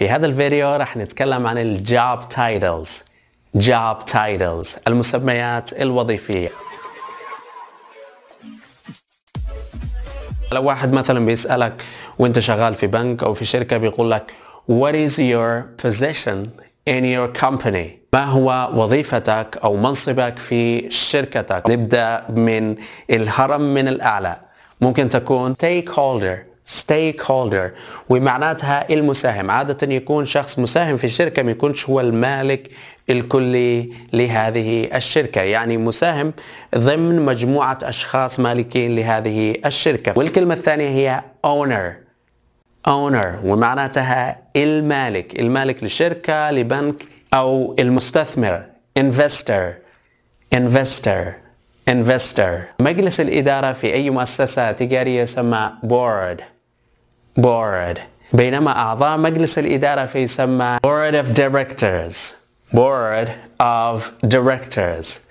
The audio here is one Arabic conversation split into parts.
في هذا الفيديو راح نتكلم عن الجوب تايتلز جوب تايتلز المسميات الوظيفية لو واحد مثلا بيسألك وانت شغال في بنك او في شركة بيقول لك What is your position in your company؟ ما هو وظيفتك او منصبك في شركتك؟ نبدأ من الهرم من الاعلى ممكن تكون stakeholder stakeholder ومعناتها المساهم عادة يكون شخص مساهم في الشركة ما يكونش هو المالك الكلي لهذه الشركة يعني مساهم ضمن مجموعة أشخاص مالكين لهذه الشركة والكلمة الثانية هي owner owner ومعناتها المالك المالك لشركة لبنك أو المستثمر investor investor investor مجلس الإدارة في أي مؤسسة تجارية يسمى board board بينما أعضاء مجلس الإدارة فيسمى board of directors board of directors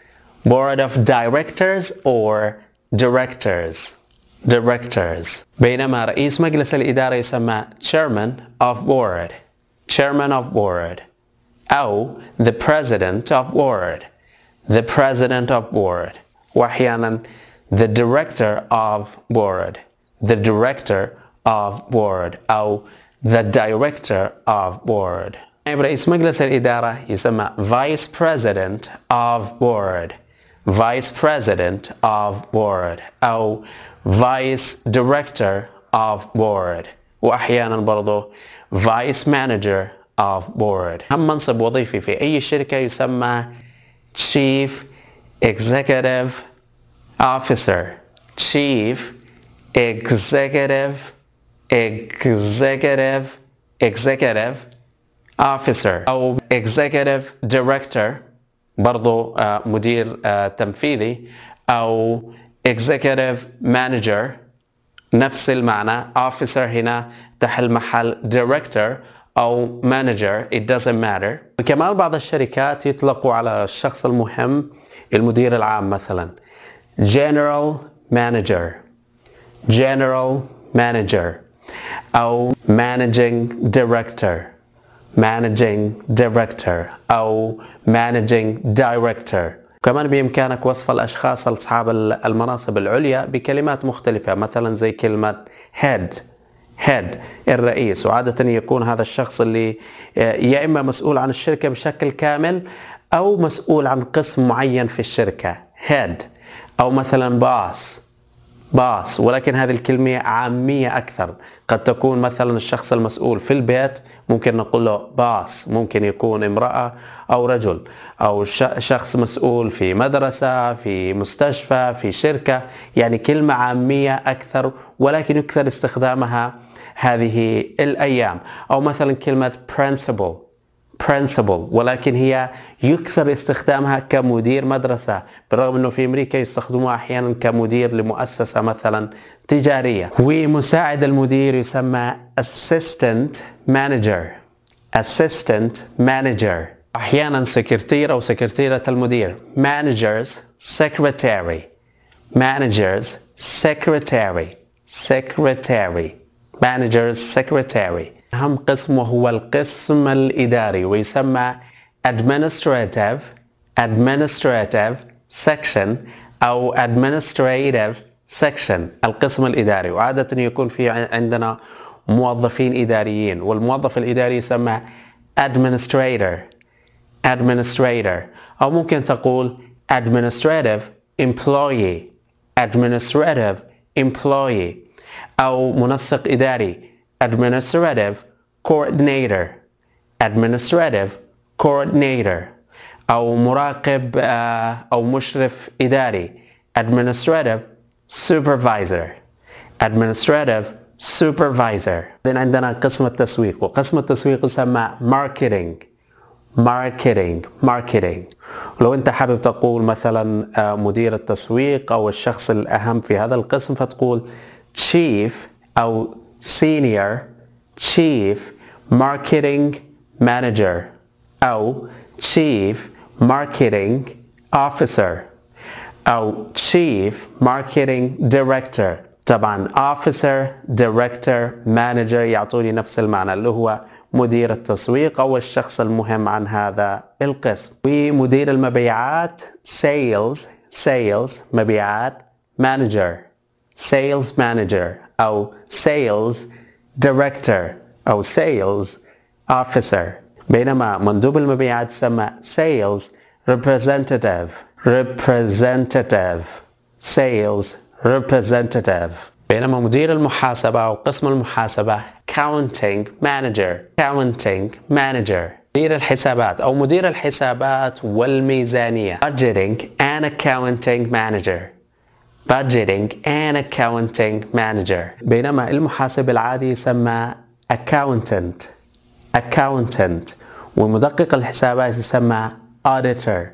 board of directors or directors directors بينما رئيس مجلس الإدارة يسمى chairman of board chairman of board أو the president of board the president of board وأحيانا the director of board the director of of board أو the director of board. عبر اسم مجلس الإدارة يسمى Vice President of board, Vice President of board أو Vice Director of board. وأحيانا برضو Vice Manager of board. أهم منصب وظيفي في أي شركة يسمى Chief Executive Officer Chief Executive executive executive officer أو executive director برضو مدير تنفيذي أو executive manager نفس المعنى officer هنا تحل محل director أو manager it doesn't matter وكمان بعض الشركات يطلقوا على الشخص المهم المدير العام مثلا general manager general manager أو managing director managing director أو managing director كمان بإمكانك وصف الأشخاص أصحاب المناصب العليا بكلمات مختلفة مثلا زي كلمة head head الرئيس وعادة يكون هذا الشخص اللي آه، يا إما مسؤول عن الشركة بشكل كامل أو مسؤول عن قسم معين في الشركة head أو مثلا boss باص ولكن هذه الكلمة عامية أكثر قد تكون مثلا الشخص المسؤول في البيت ممكن نقول له باص ممكن يكون امرأة أو رجل أو شخص مسؤول في مدرسة في مستشفى في شركة يعني كلمة عامية أكثر ولكن يكثر استخدامها هذه الأيام أو مثلا كلمة principal principal ولكن هي يكثر استخدامها كمدير مدرسة بالرغم أنه في أمريكا يستخدموها أحيانا كمدير لمؤسسة مثلا تجارية ومساعد المدير يسمى assistant manager assistant manager أحيانا سكرتير أو سكرتيرة المدير managers secretary managers secretary secretary managers secretary أهم قسم وهو القسم الإداري ويسمى Administrative Administrative Section أو Administrative Section القسم الإداري وعادة يكون في عندنا موظفين إداريين والموظف الإداري يسمى Administrator Administrator أو ممكن تقول Administrative Employee Administrative Employee أو منسق إداري administrative coordinator administrative coordinator أو مراقب أو مشرف إداري administrative supervisor administrative supervisor then عندنا قسم التسويق وقسم التسويق يسمى marketing marketing marketing لو انت حابب تقول مثلا مدير التسويق او الشخص الاهم في هذا القسم فتقول chief او Senior Chief Marketing Manager ou Chief Marketing Officer ou Chief Marketing Director طبعا Officer Director Manager يعطوني نفس المعنى اللي هو مدير التسويق أو الشخص المهم عن هذا القسم ومدير المبيعات Sales Sales مبيعات Manager Sales Manager أو sales director أو sales officer بينما مندوب المبيعات يسمى sales representative representative sales representative بينما مدير المحاسبة أو قسم المحاسبة accounting manager accounting manager مدير الحسابات أو مدير الحسابات والميزانية budgeting and accounting manager budgeting and accounting manager بينما المحاسب العادي يسمى accountant accountant ومدقق الحسابات يسمى auditor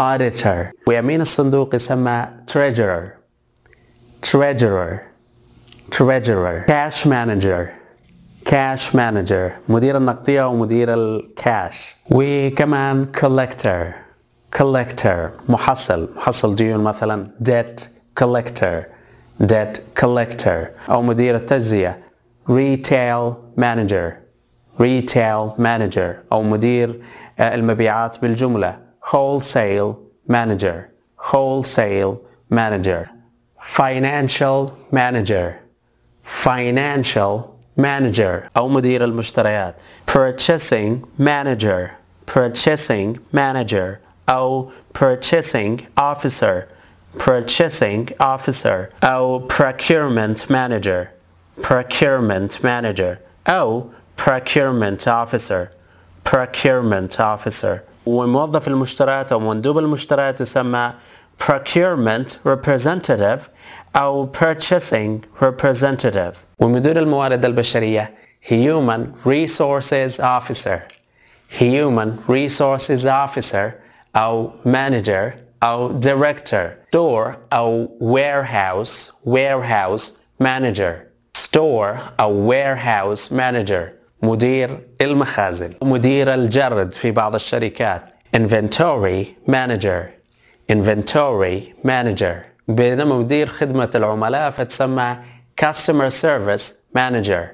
auditor ويمين الصندوق يسمى treasurer treasurer treasurer cash manager cash manager مدير النقدية ومدير الكاش وكمان collector collector محصل محصل ديون مثلا debt collector, debt collector أو مدير التجزية retail manager retail manager أو مدير المبيعات بالجملة wholesale manager wholesale manager financial manager financial manager أو مدير المشتريات purchasing manager purchasing manager أو purchasing officer purchasing officer or oh, procurement manager procurement manager or oh, procurement officer procurement officer وموظف المشتريات أو مندوب المشتريات يسمى procurement representative أو purchasing representative ومدير الموارد البشرية human resources officer human resources officer أو manager أو director store أو warehouse warehouse manager store أو warehouse manager مدير المخازن مدير الجرد في بعض الشركات inventory manager inventory manager بينما مدير خدمة العملاء فتسمى customer service manager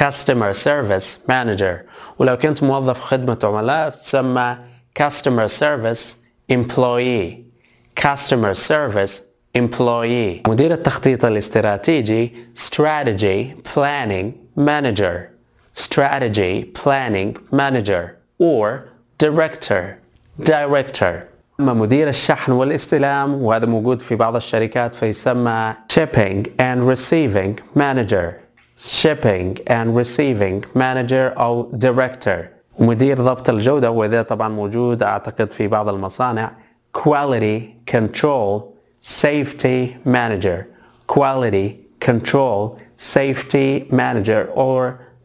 customer service manager ولو كنت موظف خدمة عملاء تسمى customer service employee customer service employee مدير التخطيط الاستراتيجي strategy planning manager strategy planning manager or director director أما مدير الشحن والاستلام وهذا موجود في بعض الشركات فيسمى shipping and receiving manager shipping and receiving manager or director ومدير ضبط الجودة وإذا طبعا موجود أعتقد في بعض المصانع Quality Control Safety Manager Quality Control Safety Manager or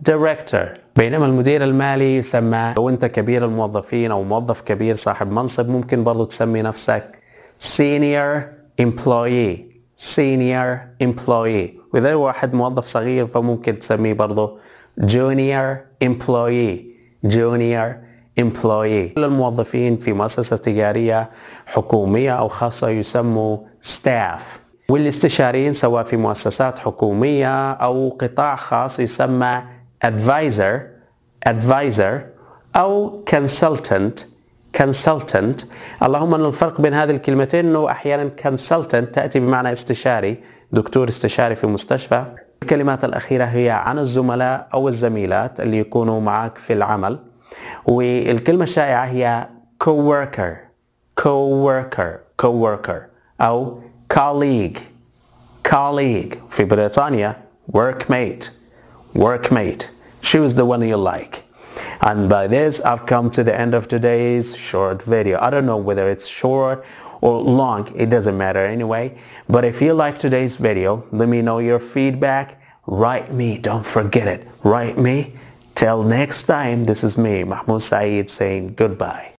Director بينما المدير المالي يسمى لو أنت كبير الموظفين أو موظف كبير صاحب منصب ممكن برضو تسمي نفسك Senior Employee Senior Employee وإذا واحد موظف صغير فممكن تسميه برضو Junior Employee جونيور امبلوي كل الموظفين في مؤسسة تجارية حكومية أو خاصة يسموا ستاف والاستشاريين سواء في مؤسسات حكومية أو قطاع خاص يسمى advisor advisor أو consultant consultant اللهم أن الفرق بين هذه الكلمتين أنه أحيانا consultant تأتي بمعنى استشاري دكتور استشاري في مستشفى الكلمات الأخيرة هي عن الزملاء أو الزميلات اللي يكونوا معك في العمل والكلمة الشائعة هي co-worker co-worker co-worker أو colleague colleague في بريطانيا workmate workmate choose the one you like and by this I've come to the end of today's short video I don't know whether it's short or long, it doesn't matter anyway. But if you like today's video, let me know your feedback. Write me, don't forget it. Write me. Till next time, this is me, Mahmoud Saeed, saying goodbye.